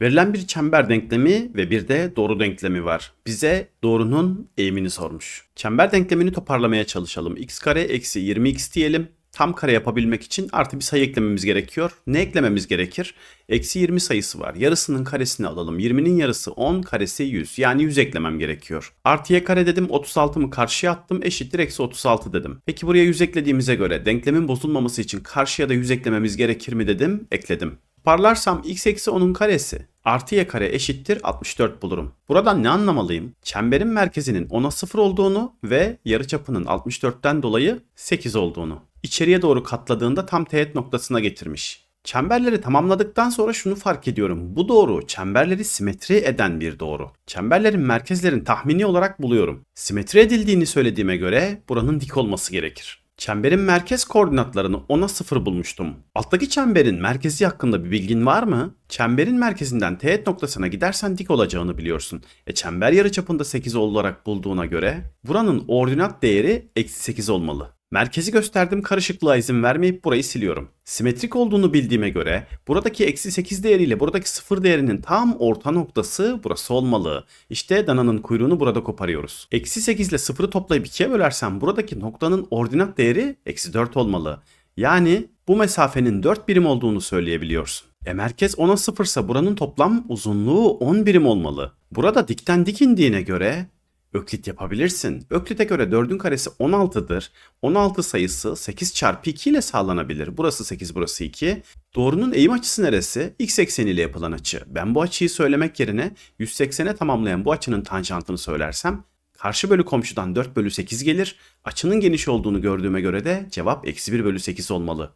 Verilen bir çember denklemi ve bir de doğru denklemi var. Bize doğrunun eğimini sormuş. Çember denklemini toparlamaya çalışalım. x kare eksi 20x diyelim. Tam kare yapabilmek için artı bir sayı eklememiz gerekiyor. Ne eklememiz gerekir? Eksi 20 sayısı var. Yarısının karesini alalım. 20'nin yarısı 10 karesi 100. Yani 100 eklemem gerekiyor. Artı y kare dedim 36'mı karşıya attım eşittir eksi 36 dedim. Peki buraya 100 eklediğimize göre denklemin bozulmaması için karşıya da 100 eklememiz gerekir mi dedim. Ekledim. Toparlarsam x eksi 10'un karesi artı y kare eşittir 64 bulurum. Buradan ne anlamalıyım? Çemberin merkezinin 10'a 0 olduğunu ve yarıçapının 64'ten dolayı 8 olduğunu. İçeriye doğru katladığında tam teğet noktasına getirmiş. Çemberleri tamamladıktan sonra şunu fark ediyorum. Bu doğru çemberleri simetri eden bir doğru. Çemberlerin merkezlerini tahmini olarak buluyorum. Simetri edildiğini söylediğime göre buranın dik olması gerekir. Çemberin merkez koordinatlarını 10'a 0 bulmuştum. Alttaki çemberin merkezi hakkında bir bilgin var mı? Çemberin merkezinden teğet noktasına gidersen dik olacağını biliyorsun. E çember yarıçapında 8 olarak bulduğuna göre buranın ordinat değeri eksi 8 olmalı. Merkezi gösterdiğim karışıklığa izin vermeyip burayı siliyorum. Simetrik olduğunu bildiğime göre buradaki eksi 8 değeriyle buradaki 0 değerinin tam orta noktası burası olmalı. İşte dananın kuyruğunu burada koparıyoruz. Eksi 8 ile 0'ı toplayıp 2'ye bölersem buradaki noktanın ordinat değeri eksi 4 olmalı. Yani bu mesafenin 4 birim olduğunu söyleyebiliyorsun. E merkez ona 0 ise buranın toplam uzunluğu 10 birim olmalı. Burada dikten dik indiğine göre Öklit yapabilirsin. Öklit'e göre 4'ün karesi 16'dır. 16 sayısı 8 çarpı 2 ile sağlanabilir. Burası 8 burası 2. Doğrunun eğim açısı neresi? X ekseni ile yapılan açı. Ben bu açıyı söylemek yerine 180'e tamamlayan bu açının tanjantını söylersem karşı bölü komşudan 4 bölü 8 gelir. Açının geniş olduğunu gördüğüme göre de cevap eksi 1 bölü 8 olmalı.